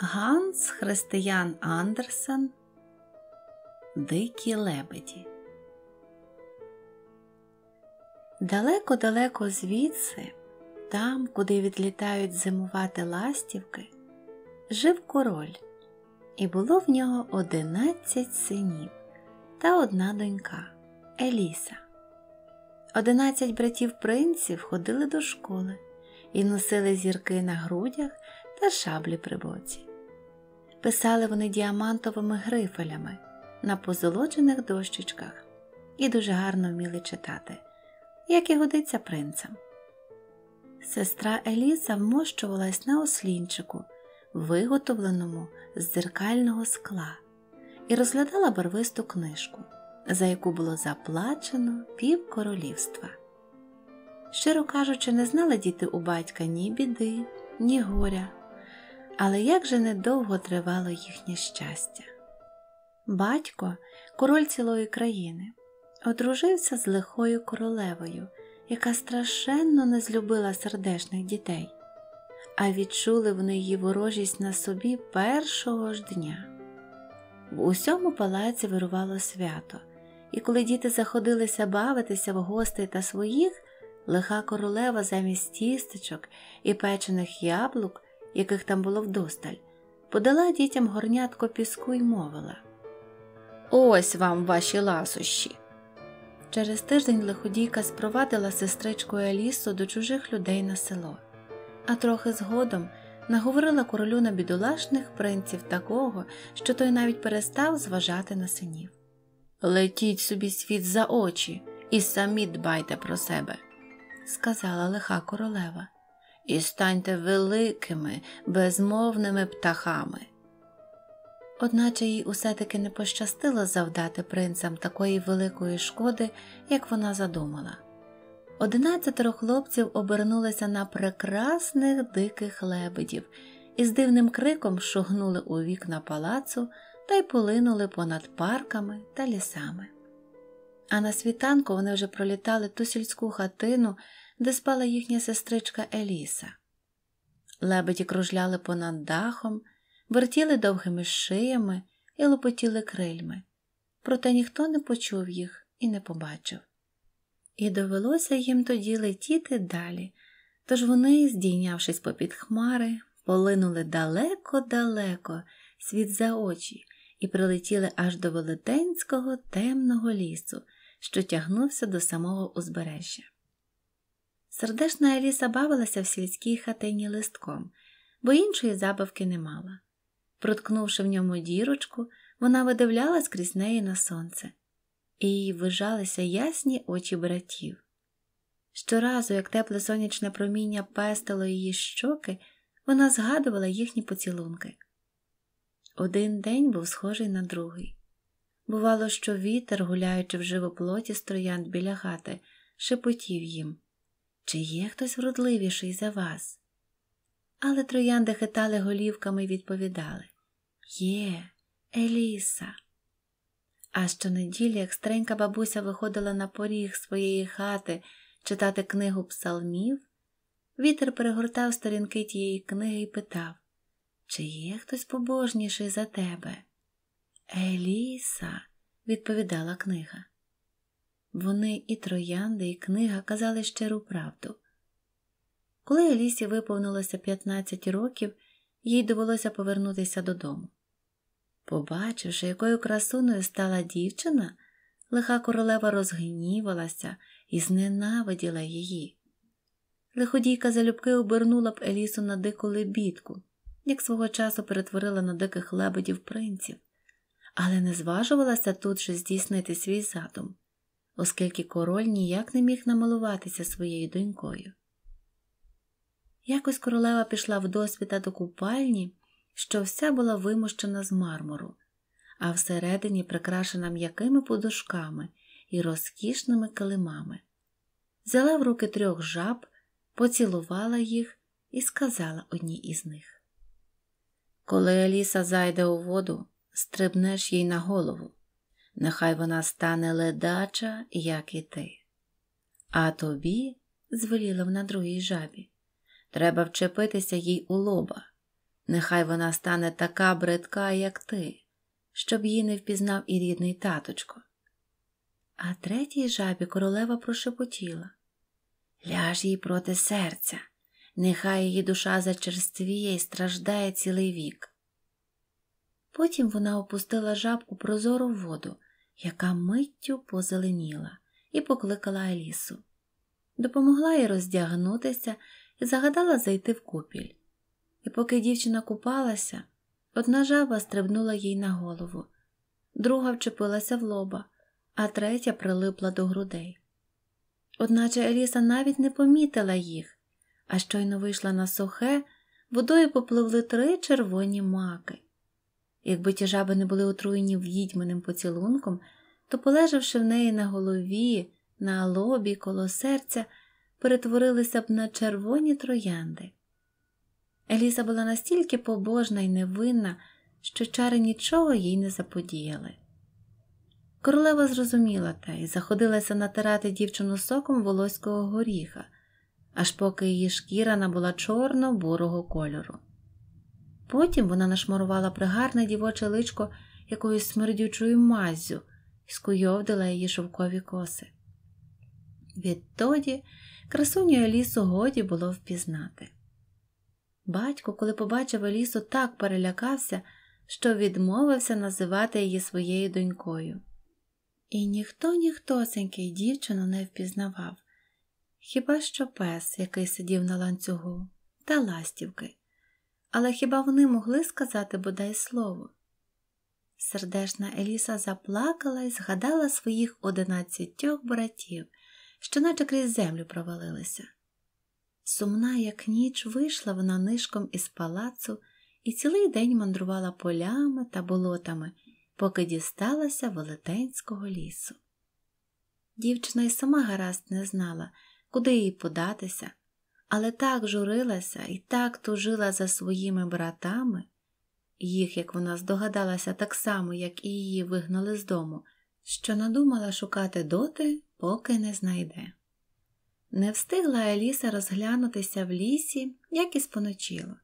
Ганс Християн Андерсен Дикі лебеді. Далеко-далеко звідси, там, куди відлітають зимувати ластівки, жив король, і було в нього одинадцять синів та одна донька Еліса. Одинадцять братів принців ходили до школи і носили зірки на грудях та шаблі при боці писали вони діамантовими грифелями на позолочених дощечках і дуже гарно вміли читати, як і годиться принцам. Сестра Еліза вмощувалась на ослінчику, виготовленому з дзеркального скла, і розглядала барвисту книжку, за яку було заплачено пів королівства. Щиро кажучи, не знали діти у батька ні біди, ні горя але як же недовго тривало їхнє щастя. Батько, король цілої країни, одружився з лихою королевою, яка страшенно не злюбила сердешних дітей, а відчули вони її ворожість на собі першого ж дня. В усьому палаці вирувало свято, і коли діти заходилися бавитися в гостей та своїх, лиха королева замість тістечок і печених яблук яких там було вдосталь, подала дітям горнятко піску і мовила Ось вам ваші ласощі. Через тиждень лиходійка спровадила сестричку Алісу до чужих людей на село, а трохи згодом наговорила королю на бідолашних принців такого, що той навіть перестав зважати на синів. Летіть собі світ за очі і самі дбайте про себе, сказала лиха королева і станьте великими, безмовними птахами. Одначе їй усе таки не пощастило завдати принцам такої великої шкоди, як вона задумала. Одинадцятеро хлопців обернулися на прекрасних диких лебедів і з дивним криком шугнули у вікна палацу та й полинули понад парками та лісами. А на світанку вони вже пролітали ту сільську хатину, де спала їхня сестричка Еліса. Лебеді кружляли понад дахом, вертіли довгими шиями і лопотіли крильми, проте ніхто не почув їх і не побачив. І довелося їм тоді летіти далі, тож вони, здійнявшись попід хмари, полинули далеко-далеко світ за очі і прилетіли аж до велетенського темного лісу, що тягнувся до самого узбережжя. Сердешна Еліса бавилася в сільській хатині листком, бо іншої забавки не мала. Проткнувши в ньому дірочку, вона видивлялась крізь неї на сонце, і їй вижалися ясні очі братів. Щоразу, як тепле сонячне проміння пестило її щоки, вона згадувала їхні поцілунки. Один день був схожий на другий. Бувало, що вітер, гуляючи в живоплоті з біля хати, шепотів їм. Чи є хтось вродливіший за вас? Але троянди хитали голівками і відповідали Є, Еліса. А щонеділі, як стренька бабуся виходила на поріг своєї хати читати книгу псалмів, вітер перегортав сторінки тієї книги і питав Чи є хтось побожніший за тебе? Еліса, відповідала книга. Вони і троянди, і книга казали щиру правду. Коли Елісі виповнилося 15 років, їй довелося повернутися додому. Побачивши, якою красуною стала дівчина, лиха королева розгнівалася і зненавиділа її. Лиходійка залюбки обернула б Елісу на дику лебідку, як свого часу перетворила на диких лебедів принців, але не зважувалася тут же здійснити свій задум оскільки король ніяк не міг намилуватися своєю донькою. Якось королева пішла в досвіта до купальні, що вся була вимощена з мармуру, а всередині прикрашена м'якими подушками і розкішними килимами. Взяла в руки трьох жаб, поцілувала їх і сказала одній із них: Коли Еліса зайде у воду, стрибнеш їй на голову. Нехай вона стане ледача, як і ти. А тобі, звеліла вона другій жабі, треба вчепитися їй у лоба. Нехай вона стане така бредка, як ти, щоб її не впізнав і рідний таточко. А третій жабі королева прошепотіла Ляж їй проти серця, нехай її душа зачерствіє і страждає цілий вік. Потім вона опустила жабку прозору в воду яка миттю позеленіла і покликала Алісу. Допомогла їй роздягнутися і загадала зайти в купіль. І поки дівчина купалася, одна жаба стрибнула їй на голову, друга вчепилася в лоба, а третя прилипла до грудей. Одначе Еліса навіть не помітила їх, а щойно вийшла на сухе, водою попливли три червоні маки. Якби ті жаби не були отруєні відьманим поцілунком, то, полежавши в неї на голові, на лобі, коло серця, перетворилися б на червоні троянди. Еліза була настільки побожна і невинна, що чари нічого їй не заподіяли. Королева зрозуміла те і заходилася натирати дівчину соком волоського горіха, аж поки її шкіра набула чорно бурого кольору. Потім вона нашмарувала пригарне дівоче личко якоюсь смердючою маззю і скуйовдила її шовкові коси. Відтоді красуню Елісу годі було впізнати. Батько, коли побачив Елісу, так перелякався, що відмовився називати її своєю донькою. І ніхто, ніхтосенький дівчину не впізнавав, хіба що пес, який сидів на ланцюгу, та ластівки але хіба вони могли сказати бодай слово? Сердежна Еліса заплакала і згадала своїх одинадцятьох братів, що наче крізь землю провалилися. Сумна, як ніч, вийшла вона нишком із палацу і цілий день мандрувала полями та болотами, поки дісталася велетенського лісу. Дівчина й сама гаразд не знала, куди їй податися, але так журилася і так тужила за своїми братами, їх, як вона здогадалася, так само, як і її вигнали з дому, що надумала шукати доти, поки не знайде. Не встигла Еліса розглянутися в лісі, як і споночило.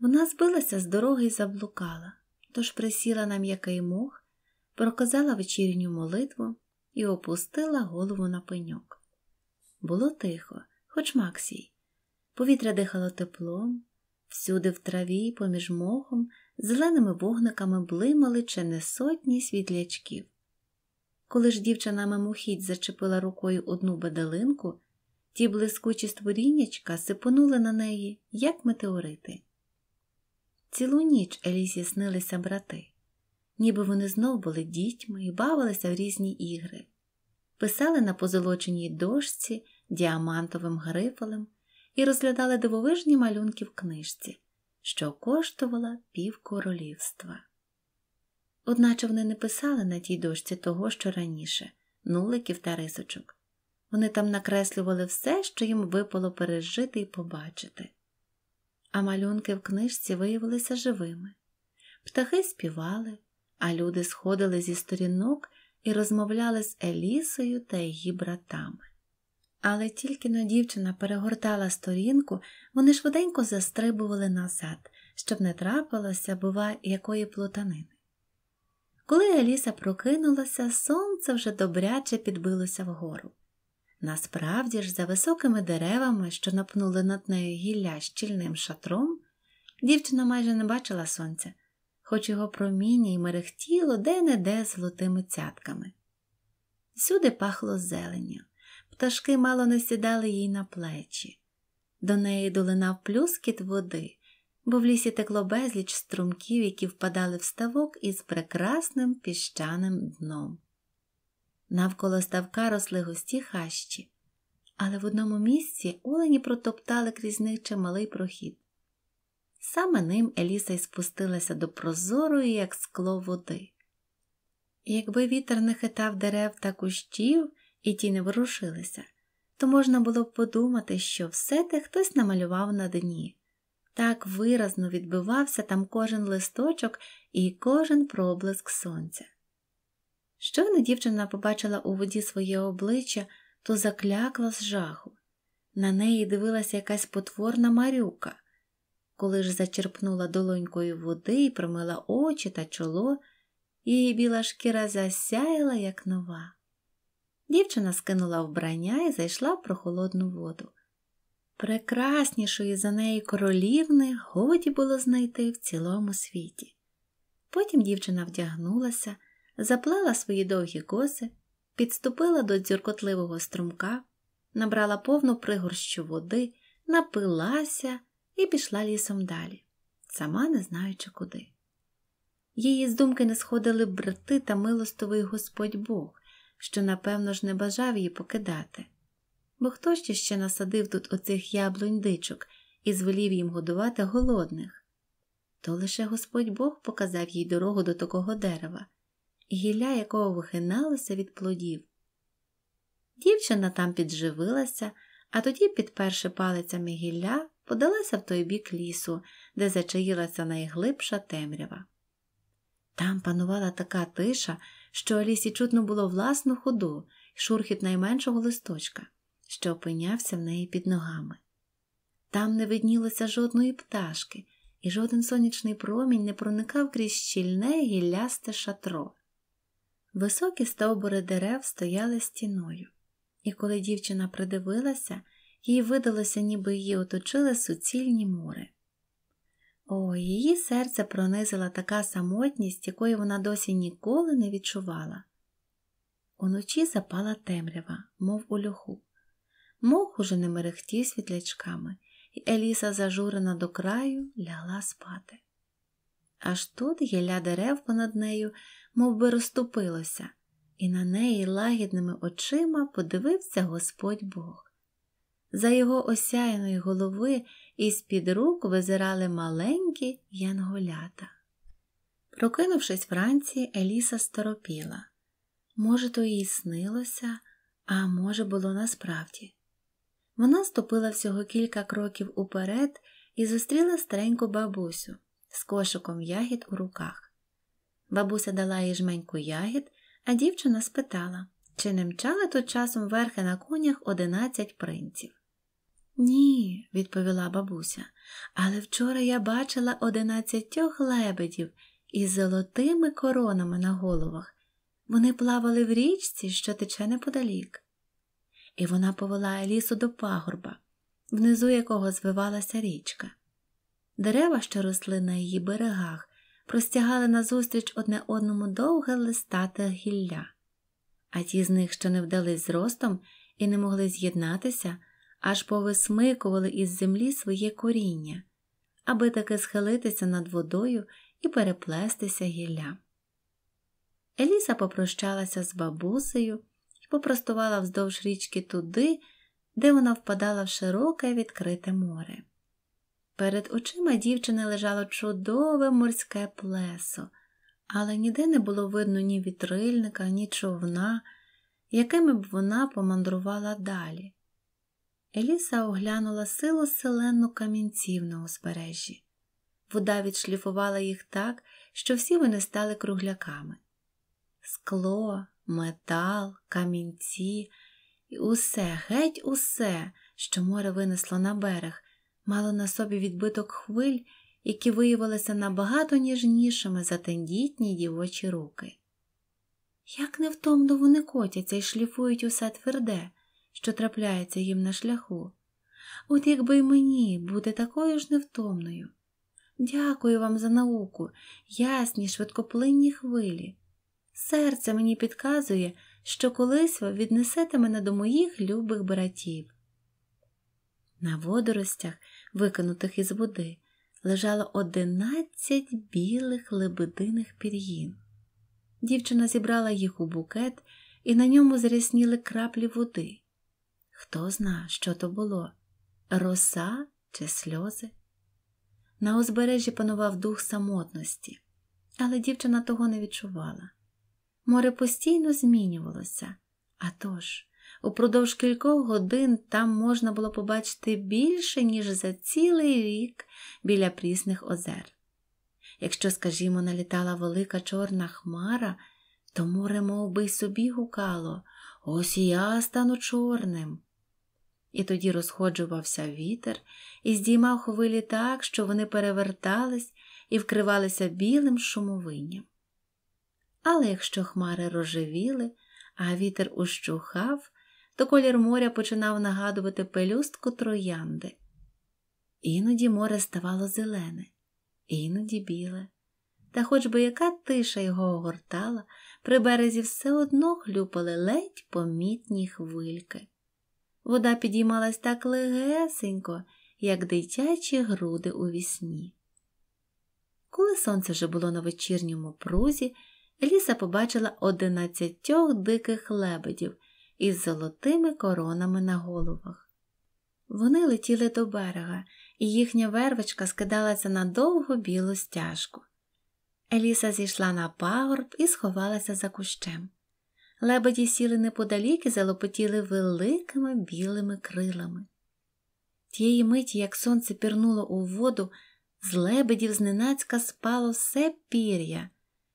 Вона збилася з дороги і заблукала, тож присіла на м'який мох, проказала вечірню молитву і опустила голову на пеньок. Було тихо, хоч Максій, повітря дихало теплом, всюди в траві, поміж мохом, зеленими вогниками блимали чи не сотні світлячків. Коли ж дівчина мимохідь зачепила рукою одну бадалинку, ті блискучі створіннячка сипонули на неї, як метеорити. Цілу ніч Елізі снилися брати, ніби вони знов були дітьми і бавилися в різні ігри, писали на позолоченій дошці діамантовим грифелем і розглядали дивовижні малюнки в книжці, що коштувала півкоролівства. Одначе вони не писали на тій дошці того, що раніше, нуликів та рисочок. Вони там накреслювали все, що їм випало пережити і побачити. А малюнки в книжці виявилися живими. Птахи співали, а люди сходили зі сторінок і розмовляли з Елісою та її братами. Але тільки но дівчина перегортала сторінку, вони швиденько застрибували назад, щоб не трапилося, бува, якої плутанини. Коли Еліса прокинулася, сонце вже добряче підбилося вгору. Насправді ж, за високими деревами, що напнули над нею гілля щільним шатром, дівчина майже не бачила сонця, хоч його проміння й мерехтіло де-не-де золотими цятками. Всюди пахло зеленню пташки мало не сідали їй на плечі. До неї долинав плюскіт води, бо в лісі текло безліч струмків, які впадали в ставок із прекрасним піщаним дном. Навколо ставка росли густі хащі, але в одному місці олені протоптали крізь них чималий прохід. Саме ним Еліса й спустилася до прозорої, як скло води. Якби вітер не хитав дерев та кущів, і ті не ворушилися, то можна було б подумати, що все те хтось намалював на дні. Так виразно відбивався там кожен листочок і кожен проблиск сонця. Щойно дівчина побачила у воді своє обличчя, то заклякла з жаху. На неї дивилася якась потворна марюка. Коли ж зачерпнула долонькою води і промила очі та чоло, її біла шкіра засяяла, як нова. Дівчина скинула вбрання і зайшла в прохолодну воду. Прекраснішої за неї королівни годі було знайти в цілому світі. Потім дівчина вдягнулася, заплела свої довгі коси, підступила до дзюркотливого струмка, набрала повну пригорщу води, напилася і пішла лісом далі, сама не знаючи куди. Її з думки не сходили брати та милостовий Господь Бог що, напевно ж, не бажав її покидати, бо хто ще ще насадив тут оцих яблунь дичок і звелів їм годувати голодних. То лише Господь Бог показав їй дорогу до такого дерева, гілля якого вихиналося від плодів. Дівчина там підживилася, а тоді, підперши палицями гілля, подалася в той бік лісу, де зачаїлася найглибша темрява. Там панувала така тиша, що Алісі чутно було власну ходу шурхіт найменшого листочка, що опинявся в неї під ногами. Там не виднілося жодної пташки, і жоден сонячний промінь не проникав крізь щільне гіллясте шатро. Високі стовбури дерев стояли стіною, і коли дівчина придивилася, їй видалося, ніби її оточили суцільні мури. О, її серце пронизила така самотність, якої вона досі ніколи не відчувала. Уночі запала темрява, мов у льоху. Мох уже не мерехтів світлячками, і Еліса, зажурена до краю, лягла спати. Аж тут гілля дерев понад нею мов би, розступилося, і на неї лагідними очима подивився Господь Бог. За його осяяної голови із під рук визирали маленькі янголята. Прокинувшись вранці, Еліса сторопіла. Може, то їй снилося, а може, було насправді. Вона ступила всього кілька кроків уперед і зустріла стареньку бабусю з кошиком ягід у руках. Бабуся дала їй жменьку ягід, а дівчина спитала, чи не мчали тут часом верхи на конях одинадцять принців. Ні, відповіла бабуся, але вчора я бачила одинадцятьох лебедів із золотими коронами на головах. Вони плавали в річці, що тече неподалік. І вона повела лісу до пагорба, внизу якого звивалася річка. Дерева, що росли на її берегах, простягали назустріч одне одному довге листате гілля, а ті з них, що не вдались зростом і не могли з'єднатися, аж повисмикували із землі своє коріння, аби таки схилитися над водою і переплестися гілля. Еліса попрощалася з бабусею і попростувала вздовж річки туди, де вона впадала в широке відкрите море. Перед очима дівчини лежало чудове морське плесо, але ніде не було видно ні вітрильника, ні човна, якими б вона помандрувала далі. Еліса оглянула силу селенну камінців на узбережжі. Вода відшліфувала їх так, що всі вони стали кругляками. Скло, метал, камінці і усе, геть усе, що море винесло на берег, мало на собі відбиток хвиль, які виявилися набагато ніжнішими за тендітні дівочі руки. Як невтомно вони котяться і шліфують усе тверде, що трапляється їм на шляху. От якби й мені бути такою ж невтомною. Дякую вам за науку, ясні, швидкоплинні хвилі. Серце мені підказує, що колись ви віднесете мене до моїх любих братів. На водоростях, викинутих із води, лежало одинадцять білих лебединих пір'їн. Дівчина зібрала їх у букет, і на ньому зрясніли краплі води. Хто зна, що то було роса чи сльози? На узбережжі панував дух самотності, але дівчина того не відчувала. Море постійно змінювалося. А тож, упродовж кількох годин там можна було побачити більше, ніж за цілий рік біля прісних озер. Якщо, скажімо, налітала велика чорна хмара, то море мов би й собі гукало ось я стану чорним. І тоді розходжувався вітер і здіймав хвилі так, що вони перевертались і вкривалися білим шумовинням. Але якщо хмари рожевіли, а вітер ущухав, то колір моря починав нагадувати пелюстку троянди. Іноді море ставало зелене, іноді біле, та хоч би яка тиша його огортала, при березі все одно хлюпали ледь помітні хвильки. Вода підіймалась так легесенько, як дитячі груди у вісні. Коли сонце вже було на вечірньому прузі, Еліса побачила одинадцятьох диких лебедів із золотими коронами на головах. Вони летіли до берега, і їхня вервочка скидалася на довгу білу стяжку. Еліса зійшла на пагорб і сховалася за кущем лебеді сіли неподалік і залопотіли великими білими крилами. Тієї миті, як сонце пірнуло у воду, з лебедів зненацька спало все пір'я,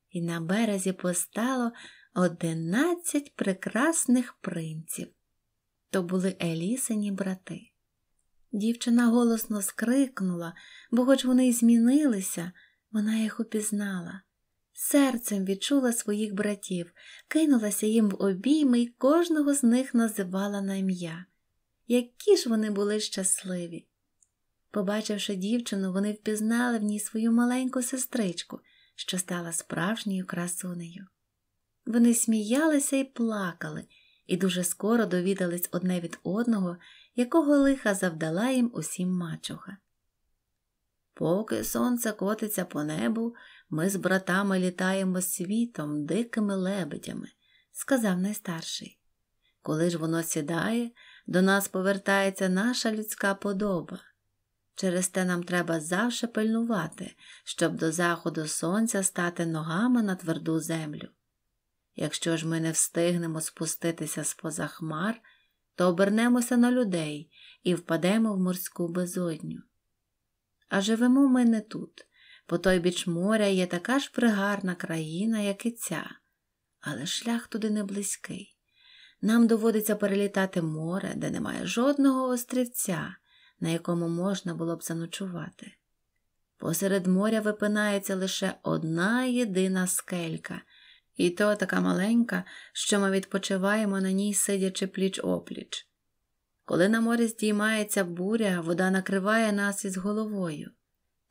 і на березі постало одинадцять прекрасних принців. То були Елісині брати. Дівчина голосно скрикнула, бо, хоч вони й змінилися, вона їх упізнала серцем відчула своїх братів, кинулася їм в обійми і кожного з них називала на ім'я. Які ж вони були щасливі! Побачивши дівчину, вони впізнали в ній свою маленьку сестричку, що стала справжньою красунею. Вони сміялися і плакали, і дуже скоро довідались одне від одного, якого лиха завдала їм усім мачуха. Поки сонце котиться по небу ми з братами літаємо світом, дикими лебедями, сказав найстарший. Коли ж воно сідає, до нас повертається наша людська подоба. Через те нам треба завше пильнувати, щоб до заходу сонця стати ногами на тверду землю. Якщо ж ми не встигнемо спуститися з поза хмар, то обернемося на людей і впадемо в морську безодню. А живемо ми не тут, по той біч моря є така ж пригарна країна, як і ця, але шлях туди не близький. Нам доводиться перелітати море, де немає жодного острівця, на якому можна було б заночувати. Посеред моря випинається лише одна єдина скелька, і то така маленька, що ми відпочиваємо на ній, сидячи пліч опліч. Коли на морі здіймається буря, вода накриває нас із головою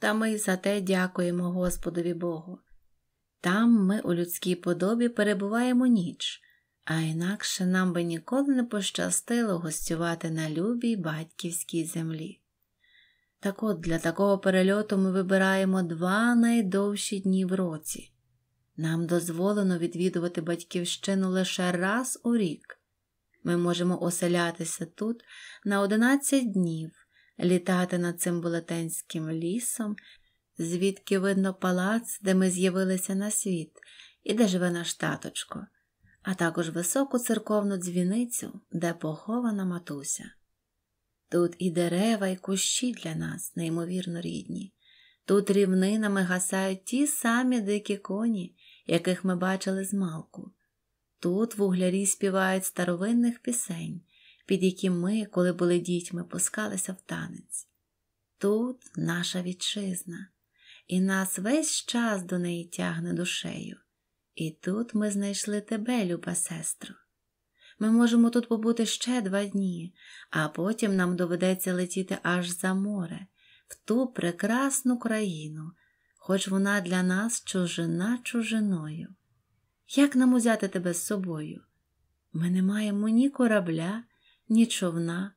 та ми за те дякуємо Господові Богу. Там ми у людській подобі перебуваємо ніч, а інакше нам би ніколи не пощастило гостювати на любій батьківській землі. Так от для такого перельоту ми вибираємо два найдовші дні в році. Нам дозволено відвідувати батьківщину лише раз у рік. Ми можемо оселятися тут на одинадцять днів літати над цим Булетенським лісом, звідки видно палац, де ми з'явилися на світ, і де живе наш таточко, а також високу церковну дзвіницю, де похована матуся. Тут і дерева, і кущі для нас, неймовірно рідні. Тут рівнинами гасають ті самі дикі коні, яких ми бачили з малку. Тут вуглярі співають старовинних пісень під які ми, коли були дітьми, пускалися в танець. Тут наша вітчизна, і нас весь час до неї тягне душею. І тут ми знайшли тебе, люба сестро. Ми можемо тут побути ще два дні, а потім нам доведеться летіти аж за море, в ту прекрасну країну, хоч вона для нас чужина чужиною. Як нам узяти тебе з собою? Ми не маємо ні корабля, ні човна.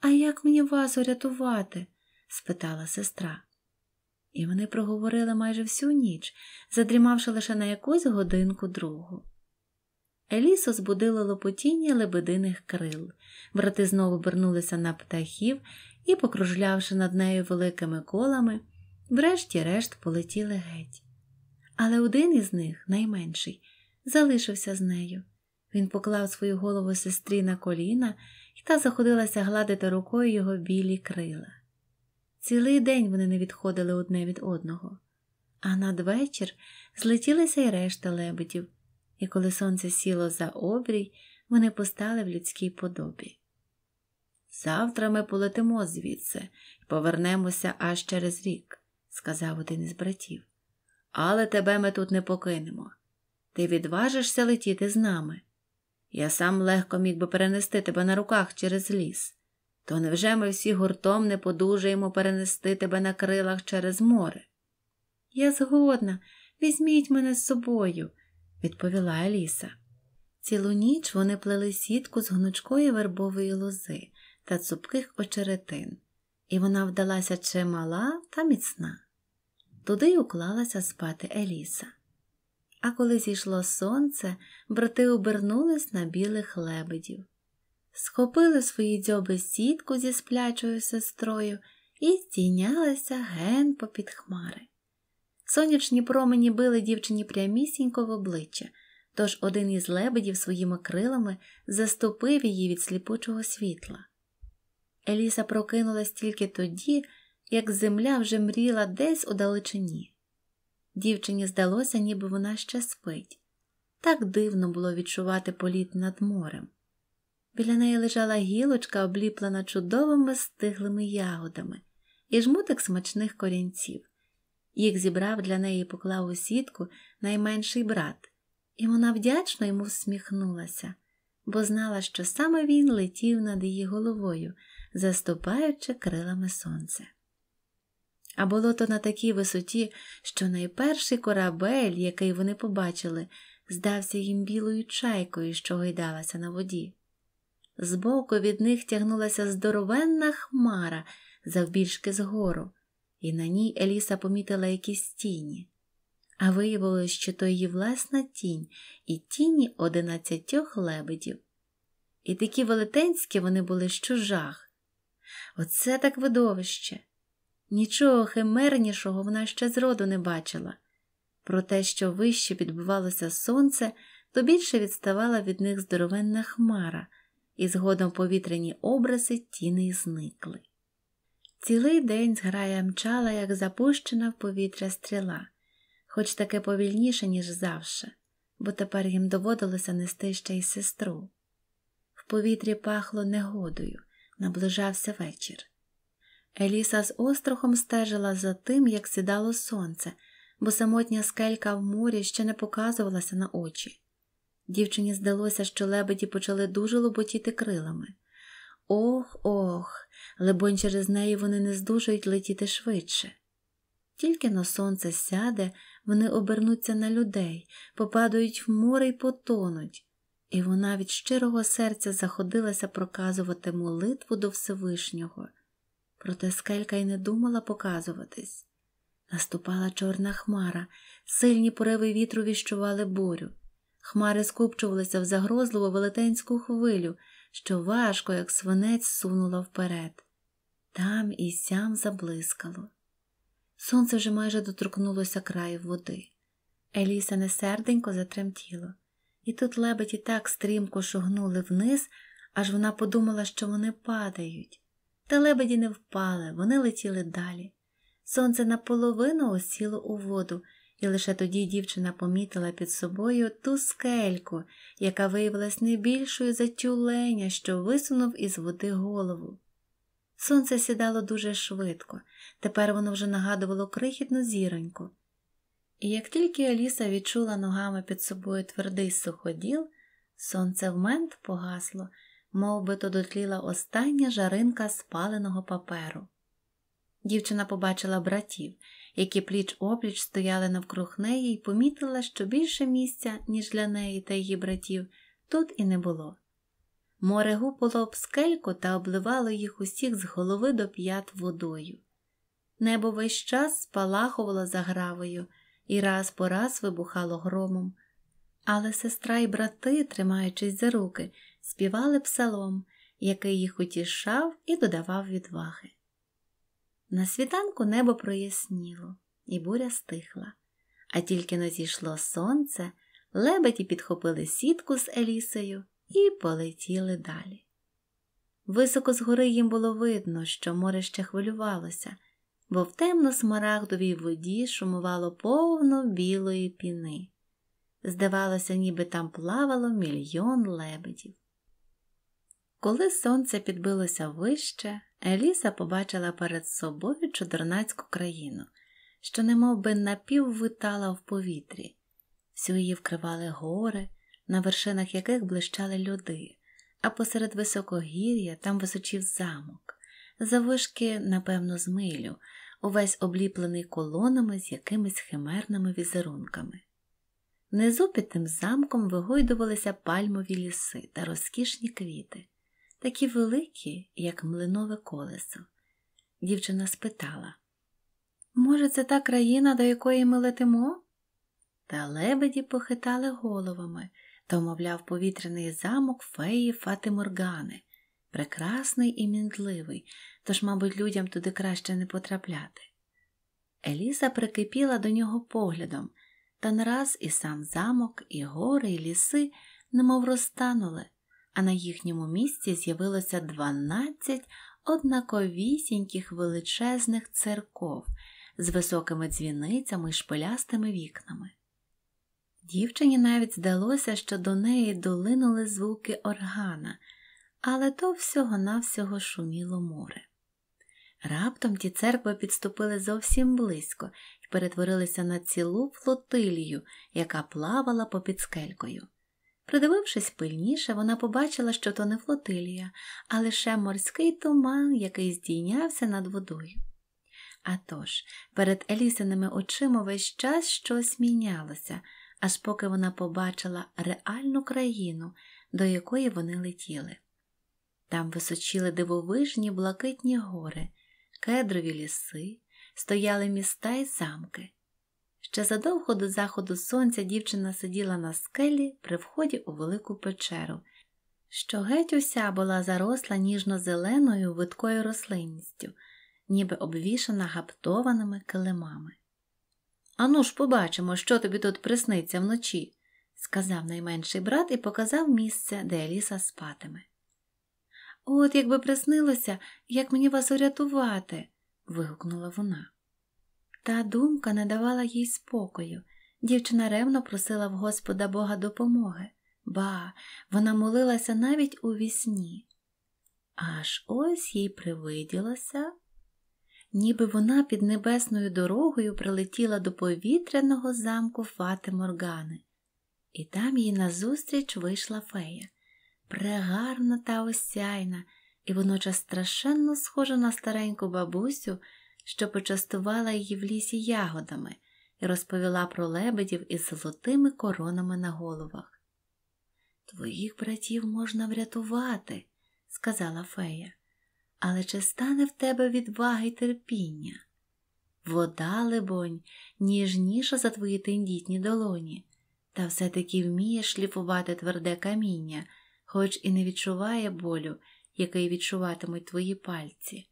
А як мені вас урятувати? спитала сестра. І вони проговорили майже всю ніч, задрімавши лише на якусь годинку другу. Елісо збудило лопотіння лебединих крил. Брати знову обернулися на птахів і, покружлявши над нею великими колами, врешті-решт полетіли геть. Але один із них, найменший, залишився з нею. Він поклав свою голову сестрі на коліна, і та заходилася гладити рукою його білі крила. Цілий день вони не відходили одне від одного, а надвечір злетілися й решта лебедів, і коли сонце сіло за обрій, вони постали в людській подобі. Завтра ми полетимо звідси і повернемося аж через рік, сказав один із братів. Але тебе ми тут не покинемо. Ти відважишся летіти з нами. Я сам легко міг би перенести тебе на руках через ліс. То невже ми всі гуртом не подужаємо перенести тебе на крилах через море? Я згодна, візьміть мене з собою, відповіла Аліса. Цілу ніч вони плели сітку з гнучкої вербової лози та цупких очеретин, і вона вдалася чимала та міцна. Туди уклалася спати Еліса. А коли зійшло сонце, брати обернулись на білих лебедів, схопили свої дзьоби сітку зі сплячою сестрою і здійнялися ген попід хмари. Сонячні промені били дівчині прямісінько в обличчя, тож один із лебедів своїми крилами заступив її від сліпучого світла. Еліса прокинулась тільки тоді, як земля вже мріла десь у далечині. Дівчині здалося, ніби вона ще спить. Так дивно було відчувати політ над морем. Біля неї лежала гілочка, обліплена чудовими стиглими ягодами і жмутик смачних корінців. Їх зібрав для неї поклав у сітку найменший брат, і вона вдячно йому всміхнулася, бо знала, що саме він летів над її головою, заступаючи крилами сонця а було то на такій висоті, що найперший корабель, який вони побачили, здався їм білою чайкою, що гойдалася на воді. Збоку від них тягнулася здоровенна хмара, завбільшки згору, і на ній Еліса помітила якісь тіні. А виявилось, що то її власна тінь і тіні одинадцятьох лебедів. І такі велетенські вони були що жах. Оце так видовище. Нічого химернішого вона ще зроду не бачила. Про те, що вище підбивалося сонце, то більше відставала від них здоровенна хмара, і згодом повітряні образи тіни й зникли. Цілий день зграя мчала, як запущена в повітря стріла, хоч таке повільніше, ніж завше, бо тепер їм доводилося нести ще й сестру. В повітрі пахло негодою, наближався вечір. Еліса з острахом стежила за тим, як сідало сонце, бо самотня скелька в морі ще не показувалася на очі. Дівчині здалося, що лебеді почали дуже лоботіти крилами. Ох ох, лебонь, через неї вони не здужують летіти швидше. Тільки на сонце сяде, вони обернуться на людей, попадають в море й потонуть, і вона від щирого серця заходилася проказувати молитву до Всевишнього проте скелька й не думала показуватись. Наступала чорна хмара, сильні пориви вітру віщували борю. Хмари скупчувалися в загрозливу велетенську хвилю, що важко, як свинець, сунула вперед. Там і сям заблискало. Сонце вже майже доторкнулося краю води. Еліса не серденько затремтіло, і тут лебеді так стрімко шугнули вниз, аж вона подумала, що вони падають. Та лебеді не впали, вони летіли далі. Сонце наполовину осіло у воду, і лише тоді дівчина помітила під собою ту скельку, яка виявилась не більшою за тюленя, що висунув із води голову. Сонце сідало дуже швидко, тепер воно вже нагадувало крихітну зіроньку. І як тільки Аліса відчула ногами під собою твердий суходіл, сонце в мент погасло мов би то дотліла остання жаринка спаленого паперу. Дівчина побачила братів, які пліч опліч стояли навкруг неї, і помітила, що більше місця, ніж для неї та її братів, тут і не було. Море гупало об скельку та обливало їх усіх з голови до п'ят водою. Небо весь час спалахувало за гравою і раз по раз вибухало громом. Але сестра і брати, тримаючись за руки, співали псалом, який їх утішав і додавав відваги. На світанку небо проясніло, і буря стихла, а тільки но зійшло сонце, лебеді підхопили сітку з Елісею і полетіли далі. Високо згори їм було видно, що море ще хвилювалося, бо в темно смарагдовій воді шумувало повно білої піни. Здавалося, ніби там плавало мільйон лебедів. Коли сонце підбилося вище, Еліса побачила перед собою чудернацьку країну, що немовби напіввитала в повітрі. Всю її вкривали гори, на вершинах яких блищали люди, а посеред високогір'я там височів замок, завишки, напевно, з милю, увесь обліплений колонами з якимись химерними візерунками. Внизу під тим замком вигойдувалися пальмові ліси та розкішні квіти такі великі, як млинове колесо. Дівчина спитала, може, це та країна, до якої ми летимо? Та лебеді похитали головами, то, мовляв, повітряний замок феї фати моргани, прекрасний і мінтливий, тож, мабуть, людям туди краще не потрапляти. Еліса прикипіла до нього поглядом, та нараз і сам замок, і гори, і ліси немов розтанули а на їхньому місці з'явилося 12 однаковісіньких величезних церков з високими дзвіницями і шпилястими вікнами. Дівчині навіть здалося, що до неї долинули звуки органа, але то всього-навсього шуміло море. Раптом ті церкви підступили зовсім близько і перетворилися на цілу флотилію, яка плавала попід скелькою. Придивившись пильніше, вона побачила, що то не флотилія, а лише морський туман, який здійнявся над водою. А тож, перед Елісиними очима весь час щось мінялося, аж поки вона побачила реальну країну, до якої вони летіли. Там височіли дивовижні блакитні гори, кедрові ліси, стояли міста й замки. Ще задовго до заходу сонця дівчина сиділа на скелі при вході у велику печеру, що геть уся була заросла ніжно-зеленою видкою рослинністю, ніби обвішана гаптованими килимами. Ану ж, побачимо, що тобі тут присниться вночі, сказав найменший брат і показав місце, де Еліса спатиме. От якби приснилося, як мені вас урятувати. вигукнула вона. Та думка не давала їй спокою. Дівчина ревно просила в Господа Бога допомоги, ба вона молилася навіть у вісні. Аж ось їй привиділося, ніби вона під небесною дорогою прилетіла до повітряного замку Фати Моргани, і там їй назустріч вийшла фея, прегарна та осяйна і водночас страшенно схожа на стареньку бабусю що почастувала її в лісі ягодами і розповіла про лебедів із золотими коронами на головах. Твоїх братів можна врятувати, сказала фея, але чи стане в тебе відвага й терпіння? Вода, либонь, ніжніша за твої тендітні долоні, та все таки вміє шліфувати тверде каміння, хоч і не відчуває болю, який відчуватимуть твої пальці.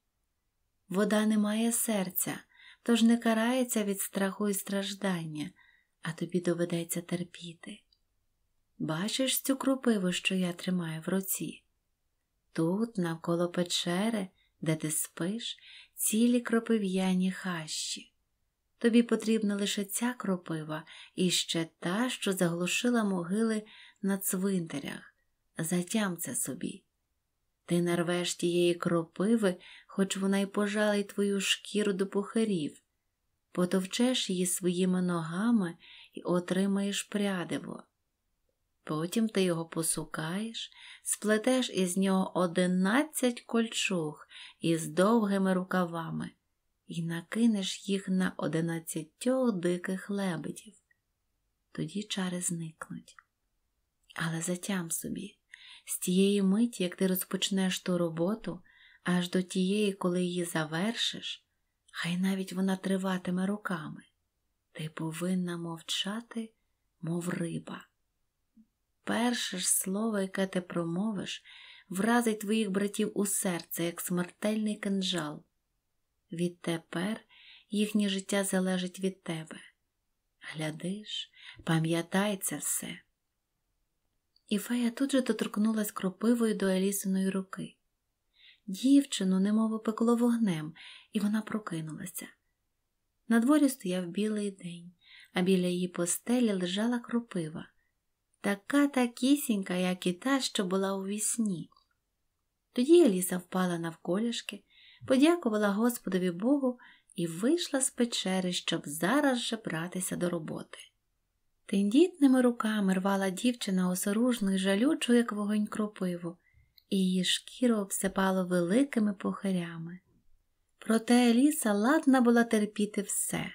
Вода не має серця, тож не карається від страху і страждання, а тобі доведеться терпіти. Бачиш цю крупиву, що я тримаю в руці? Тут, навколо печери, де ти спиш, цілі кропив'яні хащі. Тобі потрібна лише ця кропива і ще та, що заглушила могили на цвинтарях. Затям це собі. Ти нарвеш тієї кропиви, хоч вона й пожалить твою шкіру до пухарів, потовчеш її своїми ногами і отримаєш прядиво. Потім ти його посукаєш, сплетеш із нього одинадцять кольчуг із довгими рукавами і накинеш їх на одинадцятьох диких лебедів. Тоді чари зникнуть. Але затям собі з тієї миті, як ти розпочнеш ту роботу, аж до тієї, коли її завершиш, хай навіть вона триватиме руками, ти повинна мовчати, мов риба. Перше ж слово, яке ти промовиш, вразить твоїх братів у серце, як смертельний кинжал. Відтепер їхнє життя залежить від тебе. Глядиш, пам'ятай це все і фея тут же доторкнулась кропивою до Елісиної руки. Дівчину немов пекло вогнем, і вона прокинулася. На дворі стояв білий день, а біля її постелі лежала кропива, така такісінька, як і та, що була у вісні. Тоді Еліса впала навколішки, подякувала Господові Богу і вийшла з печери, щоб зараз же братися до роботи. Тендітними руками рвала дівчина осоружну й жалючу, як вогонь кропиву, і її шкіру обсипало великими похирями. Проте Еліса ладна була терпіти все,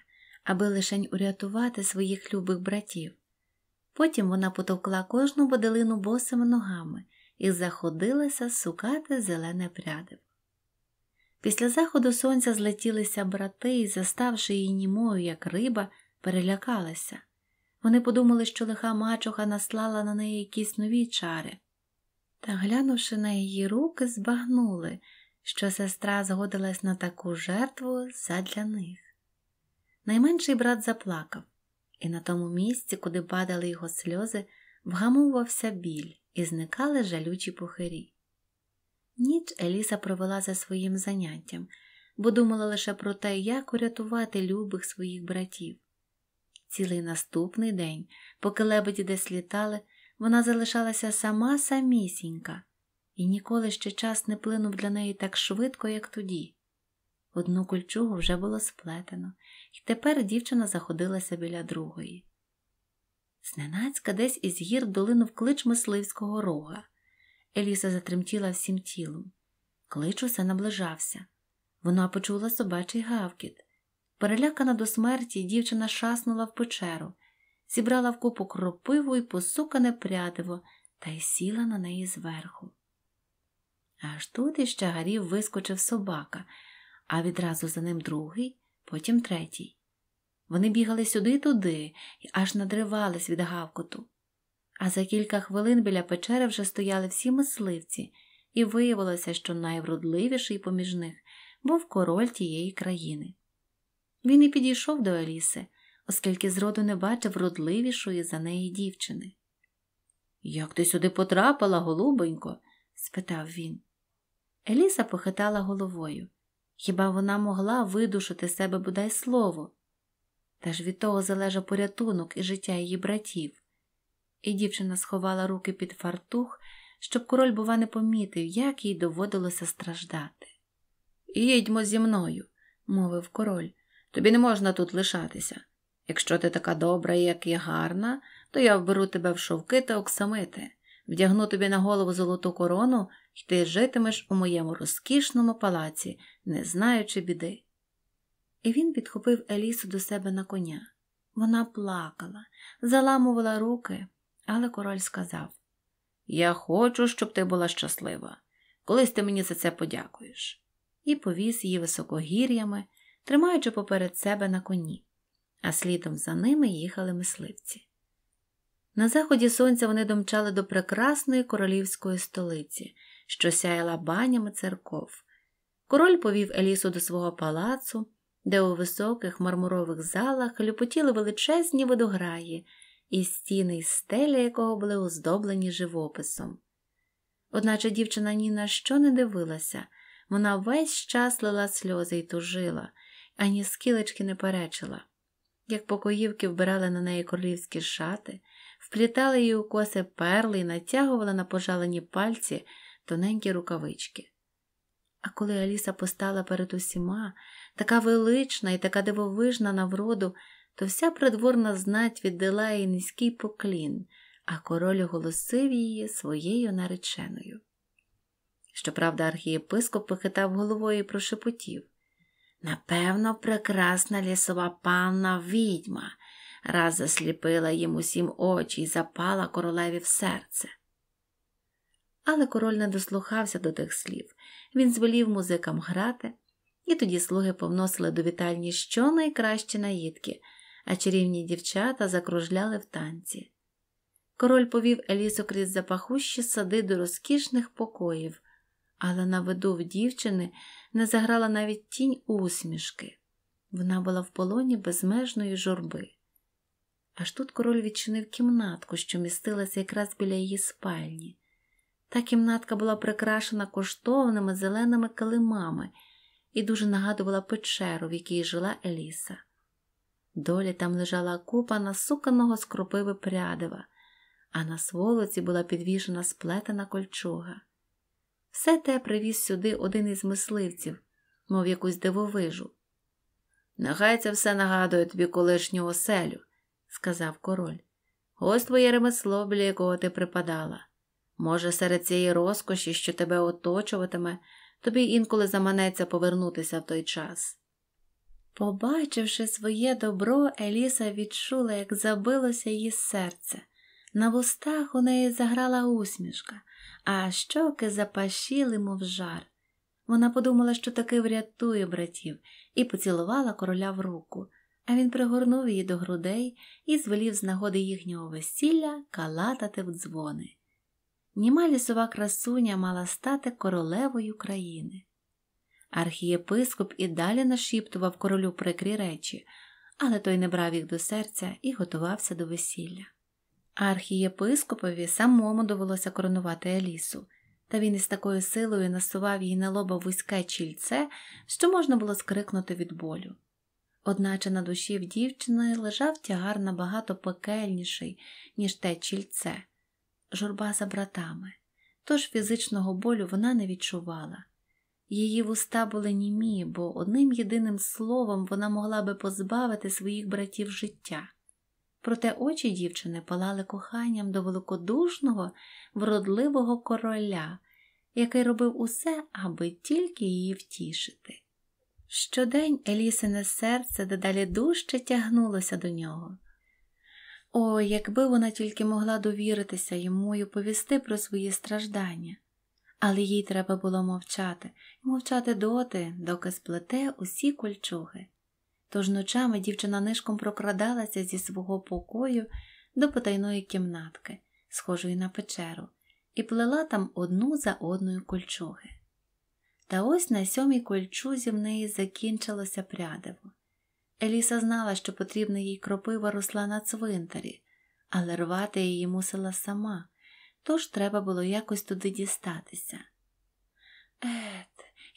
аби лишень урятувати своїх любих братів. Потім вона потовкла кожну бодилину босими ногами і заходилася сукати зелене прядиво. Після заходу сонця злетілися брати і, заставши її німою, як риба, перелякалася. Вони подумали, що лиха мачуха наслала на неї якісь нові чари, та, глянувши на її руки, збагнули, що сестра згодилась на таку жертву задля них. Найменший брат заплакав, і на тому місці, куди падали його сльози, вгамувався біль і зникали жалючі пухирі. Ніч Еліса провела за своїм заняттям, бо думала лише про те, як урятувати любих своїх братів. Цілий наступний день, поки лебеді десь літали, вона залишалася сама самісінька, і ніколи ще час не плинув для неї так швидко, як тоді. Одну кольчугу вже було сплетено, і тепер дівчина заходилася біля другої. Зненацька десь із гір долинув клич мисливського рога. Еліса затремтіла всім тілом. Клич усе наближався. Вона почула собачий гавкіт. Перелякана до смерті, дівчина шаснула в печеру, зібрала в купу кропиву і посукане прядиво та й сіла на неї зверху. Аж тут із чагарів вискочив собака, а відразу за ним другий, потім третій. Вони бігали сюди й туди і аж надривались від гавкоту. А за кілька хвилин біля печери вже стояли всі мисливці, і виявилося, що найвродливіший поміж них був король тієї країни. Він і підійшов до Аліси, оскільки зроду не бачив родливішої за неї дівчини. Як ти сюди потрапила, голубонько? спитав він. Еліса похитала головою. Хіба вона могла видушити себе бодай слово? Та ж від того залежав порятунок і життя її братів. І дівчина сховала руки під фартух, щоб король, бува, не помітив, як їй доводилося страждати. Їдьмо зі мною, мовив король, Тобі не можна тут лишатися. Якщо ти така добра як і гарна, то я вберу тебе в шовки та оксамити, вдягну тобі на голову золоту корону, і ти житимеш у моєму розкішному палаці, не знаючи біди. І він підхопив Елісу до себе на коня. Вона плакала, заламувала руки, але король сказав Я хочу, щоб ти була щаслива. Колись ти мені за це подякуєш. І повіз її високогір'ями тримаючи поперед себе на коні, а слідом за ними їхали мисливці. На заході сонця вони домчали до прекрасної королівської столиці, що сяяла банями церков. Король повів Елісу до свого палацу, де у високих мармурових залах люпотіли величезні водограї, і стіни й стелі якого були оздоблені живописом. Одначе дівчина ні на що не дивилася, вона весь час лила сльози й тужила, ані скілечки не перечила, як покоївки вбирали на неї королівські шати, вплітали її у коси перли і натягували на пожалені пальці тоненькі рукавички. А коли Аліса постала перед усіма, така велична і така дивовижна навроду, то вся придворна знать віддала їй низький поклін, а король оголосив її своєю нареченою. Щоправда, архієпископ похитав головою і прошепотів Напевно, прекрасна лісова панна відьма раз засліпила їм усім очі і запала королеві в серце. Але король не дослухався до тих слів. Він звелів музикам грати, і тоді слуги повносили до вітальні що найкращі наїдки, а чарівні дівчата закружляли в танці. Король повів Елісу крізь запахущі сади до розкішних покоїв, але на виду в дівчини не заграла навіть тінь усмішки. Вона була в полоні безмежної жорби. Аж тут король відчинив кімнатку, що містилася якраз біля її спальні. Та кімнатка була прикрашена коштовними зеленими килимами і дуже нагадувала печеру, в якій жила Еліса. Долі там лежала купа насуканого з прядива, а на сволоці була підвішена сплетена кольчуга. Все те привіз сюди один із мисливців, мов якусь дивовижу. Нехай це все нагадує тобі колишню оселю, сказав король. Ось твоє ремесло, біля якого ти припадала. Може, серед цієї розкоші, що тебе оточуватиме, тобі інколи заманеться повернутися в той час. Побачивши своє добро, Еліса відчула, як забилося її серце. На вустах у неї заграла усмішка а щоки запашіли, мов жар. Вона подумала, що таки врятує братів, і поцілувала короля в руку, а він пригорнув її до грудей і звелів з нагоди їхнього весілля калатати в дзвони. Німа лісова красуня мала стати королевою країни. Архієпископ і далі нашіптував королю прикрі речі, але той не брав їх до серця і готувався до весілля. Архієпископові самому довелося коронувати Елісу, та він із такою силою насував їй на лоба вузьке чільце, що можна було скрикнути від болю. Одначе на душі в дівчини лежав тягар набагато пекельніший, ніж те чільце, журба за братами, тож фізичного болю вона не відчувала. Її вуста були німі, бо одним єдиним словом вона могла би позбавити своїх братів життя проте очі дівчини палали коханням до великодушного, вродливого короля, який робив усе, аби тільки її втішити. Щодень Елісине серце дедалі дужче тягнулося до нього. О, якби вона тільки могла довіритися йому і оповісти про свої страждання, але їй треба було мовчати, мовчати доти, доки сплете усі кольчуги тож ночами дівчина нишком прокрадалася зі свого покою до потайної кімнатки, схожої на печеру, і плела там одну за одною кольчуги. Та ось на сьомій кольчузі в неї закінчилося прядиво. Еліса знала, що потрібна їй кропива росла на цвинтарі, але рвати її мусила сама, тож треба було якось туди дістатися.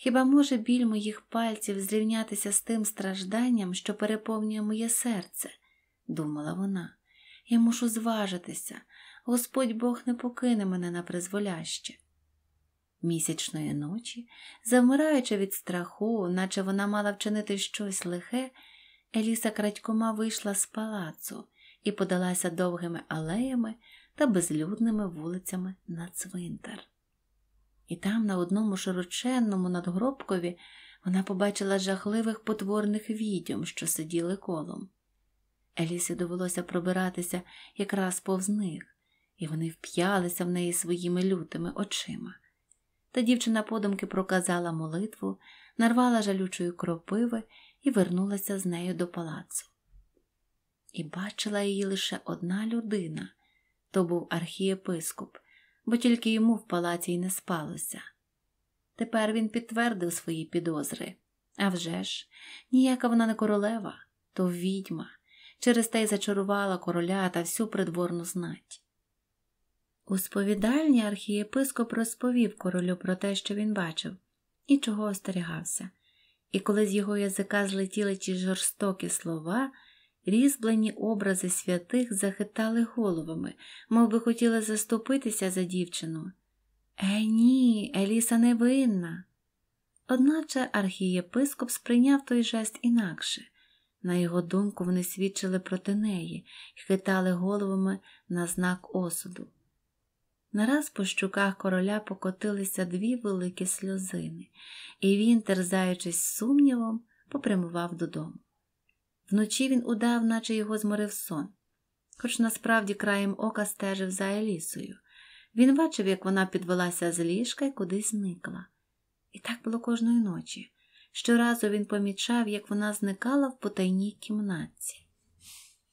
Хіба може біль моїх пальців зрівнятися з тим стражданням, що переповнює моє серце? думала вона. Я мушу зважитися. Господь Бог не покине мене на призволяще. Місячної ночі, завмираючи від страху, наче вона мала вчинити щось лихе, Еліса крадькома вийшла з палацу і подалася довгими алеями та безлюдними вулицями на цвинтар. І там, на одному широченному надгробкові, вона побачила жахливих потворних відьом, що сиділи колом. Елісі довелося пробиратися якраз повз них, і вони вп'ялися в неї своїми лютими очима. Та дівчина подумки проказала молитву, нарвала жалючої кропиви і вернулася з нею до палацу. І бачила її лише одна людина то був архієпископ бо тільки йому в палаці й не спалося. Тепер він підтвердив свої підозри. А вже ж, ніяка вона не королева, то відьма, через те й зачарувала короля та всю придворну знать. У сповідальні архієпископ розповів королю про те, що він бачив, і чого остерігався, і коли з його язика злетіли ті жорстокі слова. Різблені образи святих захитали головами, мов би хотіли заступитися за дівчину. Е, ні, Еліса не винна. Одначе архієпископ сприйняв той жест інакше. На його думку, вони свідчили проти неї і хитали головами на знак осуду. Нараз по щуках короля покотилися дві великі сльозини, і він, терзаючись сумнівом, попрямував додому. Вночі він удав, наче його зморив сон, хоч насправді краєм ока стежив за Елісою. Він бачив, як вона підвелася з ліжка і кудись зникла. І так було кожної ночі. Щоразу він помічав, як вона зникала в потайній кімнатці.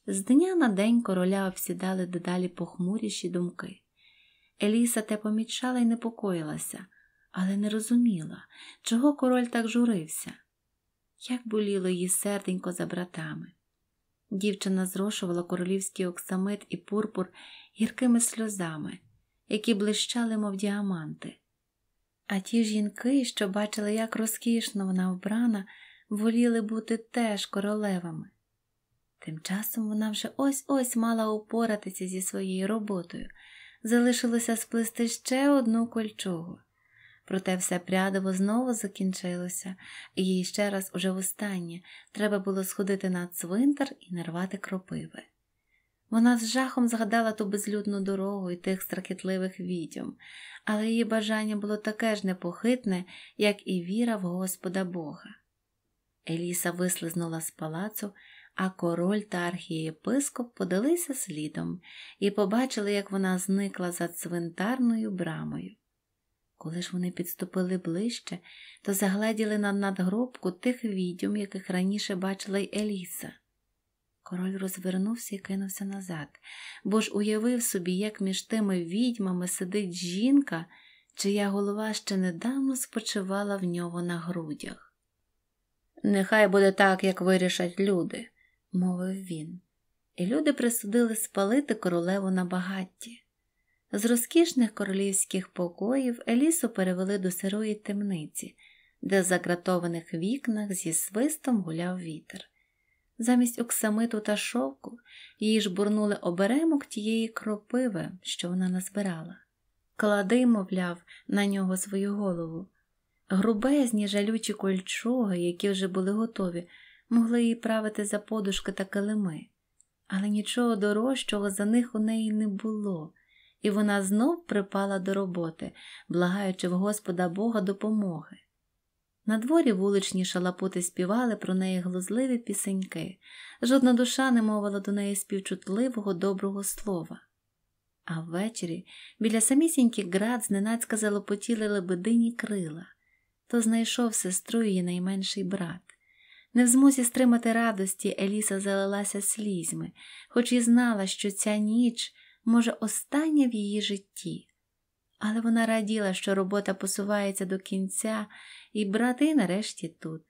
З дня на день короля обсідали дедалі похмуріші думки. Еліса те помічала і непокоїлася, але не розуміла, чого король так журився як боліло її серденько за братами. Дівчина зрошувала королівський оксамит і пурпур гіркими сльозами, які блищали, мов діаманти. А ті жінки, що бачили, як розкішно вона вбрана, воліли бути теж королевами. Тим часом вона вже ось ось мала упоратися зі своєю роботою, залишилося сплести ще одну кольчугу. Проте все прядово знову закінчилося, і їй ще раз уже востаннє треба було сходити на цвинтар і нарвати кропиви. Вона з жахом згадала ту безлюдну дорогу і тих страхітливих відьом, але її бажання було таке ж непохитне, як і віра в Господа Бога. Еліса вислизнула з палацу, а король та архієпископ подалися слідом і побачили, як вона зникла за цвинтарною брамою. Коли ж вони підступили ближче, то загладіли на надгробку тих відьом, яких раніше бачила й Еліса. Король розвернувся і кинувся назад, бо ж уявив собі, як між тими відьмами сидить жінка, чия голова ще недавно спочивала в нього на грудях. Нехай буде так, як вирішать люди, мовив він, і люди присудили спалити королеву на багатті. З розкішних королівських покоїв Елісу перевели до сирої темниці, де в закратованих вікнах зі свистом гуляв вітер. Замість оксамиту та шовку її ж бурнули оберемок тієї кропиви, що вона назбирала. Клади, мовляв, на нього свою голову. Грубезні жалючі кольчуги, які вже були готові, могли її правити за подушки та килими, але нічого дорожчого за них у неї не було і вона знов припала до роботи, благаючи в Господа Бога допомоги. На дворі вуличні шалапути співали про неї глузливі пісеньки, жодна душа не мовила до неї співчутливого доброго слова. А ввечері біля самісіньких град зненацька залопотіли лебедині крила, то знайшов сестру її найменший брат. Не в змозі стримати радості Еліса залилася слізьми, хоч і знала, що ця ніч може, остання в її житті. Але вона раділа, що робота посувається до кінця, і брати нарешті тут.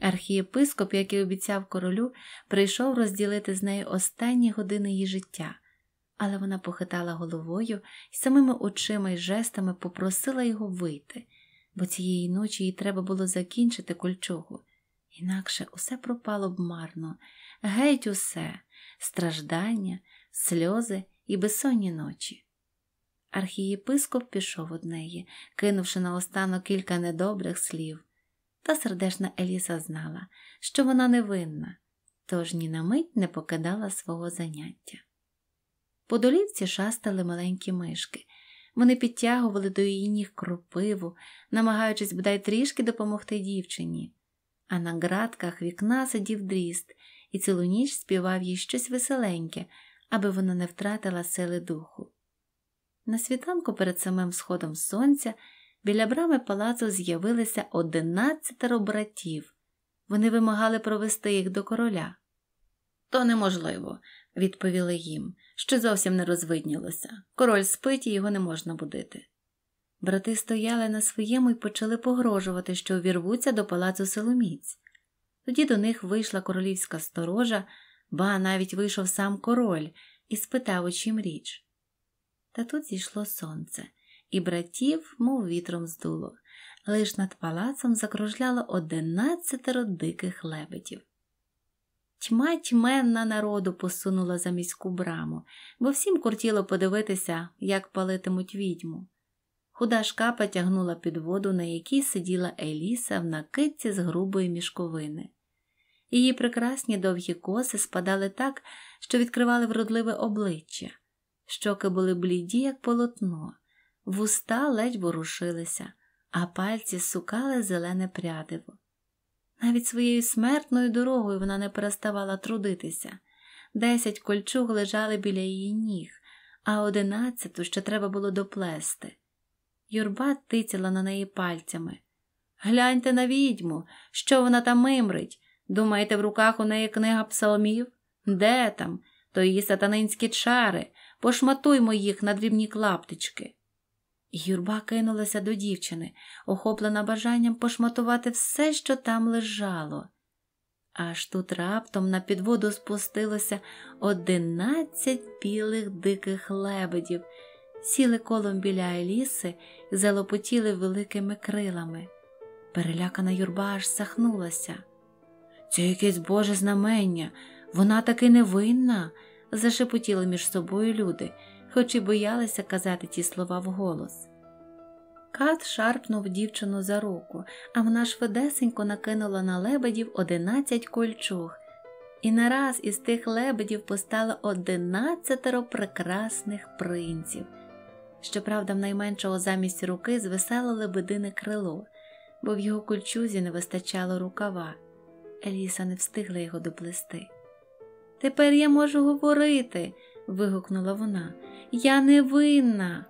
Архієпископ, як і обіцяв королю, прийшов розділити з нею останні години її життя, але вона похитала головою і самими очима й жестами попросила його вийти, бо цієї ночі їй треба було закінчити кольчугу. Інакше усе пропало б марно, геть усе, страждання, сльози і безсонні ночі. Архієпископ пішов од неї, кинувши наостанок кілька недобрих слів, та сердешна Еліса знала, що вона невинна, тож ні на мить не покидала свого заняття. По долівці шастали маленькі мишки. Вони підтягували до її ніг кропиву, намагаючись бодай трішки допомогти дівчині, а на ґратках вікна сидів дріст і цілу ніч співав їй щось веселеньке, аби вона не втратила сили духу. На світанку перед самим сходом сонця біля брами палацу з'явилися одинадцятеро братів. Вони вимагали провести їх до короля. То неможливо, відповіли їм, що зовсім не розвиднілося. Король спить і його не можна будити. Брати стояли на своєму і почали погрожувати, що увірвуться до палацу силоміць. Тоді до них вийшла королівська сторожа, ба навіть вийшов сам король і спитав, у чим річ. Та тут зійшло сонце, і братів, мов вітром здуло, лиш над палацом закружляло одинадцятеро диких лебедів. Тьма тьменна народу посунула за міську браму, бо всім куртіло подивитися, як палитимуть відьму. Худа шкапа тягнула під воду, на якій сиділа Еліса в накидці з грубої мішковини. Її прекрасні довгі коси спадали так, що відкривали вродливе обличчя. Щоки були бліді, як полотно, вуста ледь ворушилися, а пальці сукали зелене прядиво. Навіть своєю смертною дорогою вона не переставала трудитися. Десять кольчуг лежали біля її ніг, а одинадцяту ще треба було доплести. Юрба тицяла на неї пальцями. Гляньте на відьму, що вона там мимрить. Думаєте, в руках у неї книга псалмів? Де там? То її сатанинські чари, пошматуймо їх на дрібні клаптички. Юрба кинулася до дівчини, охоплена бажанням пошматувати все, що там лежало. Аж тут раптом на підводу спустилося одинадцять білих диких лебедів, сіли колом біля Еліси і залопотіли великими крилами. Перелякана юрба аж сахнулася. Це якесь Боже знамення, вона таки невинна, зашепотіли між собою люди, хоч і боялися казати ті слова вголос. Кат шарпнув дівчину за руку, а вона швидесенько накинула на лебедів одинадцять кольчуг, і нараз із тих лебедів постало одинадцятеро прекрасних принців. Щоправда, в найменшого замість руки звисало лебедине крило, бо в його кольчузі не вистачало рукава. Еліса не встигла його доплести. Тепер я можу говорити. вигукнула вона. Я не винна.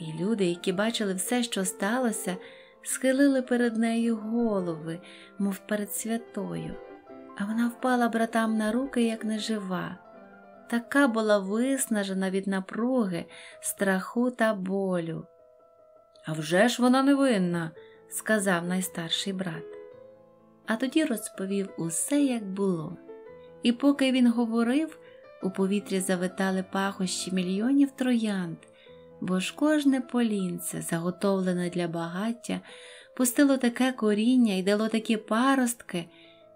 І люди, які бачили все, що сталося, схилили перед нею голови, мов перед святою, а вона впала братам на руки, як нежива. Така була виснажена від напруги, страху та болю. «А вже ж вона невинна, сказав найстарший брат а тоді розповів усе, як було. І поки він говорив, у повітрі завитали пахощі мільйонів троянд, бо ж кожне полінце, заготовлене для багаття, пустило таке коріння і дало такі паростки,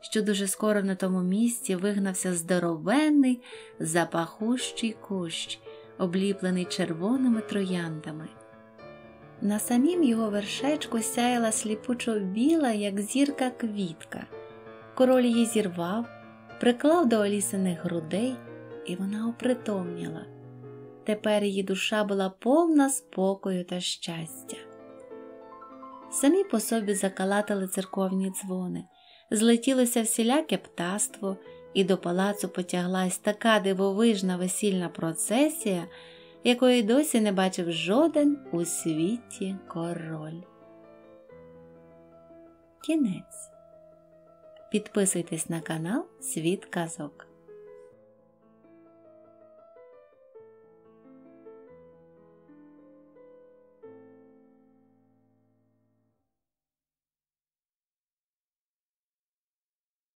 що дуже скоро на тому місці вигнався здоровенний запахущий кущ, обліплений червоними трояндами. На самім його вершечку сяяла сліпучо біла, як зірка квітка. Король її зірвав, приклав до Олісиних грудей, і вона опритомніла. Тепер її душа була повна спокою та щастя. Самі по собі закалатили церковні дзвони, злетілося всіляке птаство, і до палацу потяглась така дивовижна весільна процесія якої досі не бачив жоден у світі король. Кінець. Підписуйтесь на канал Світ Казок.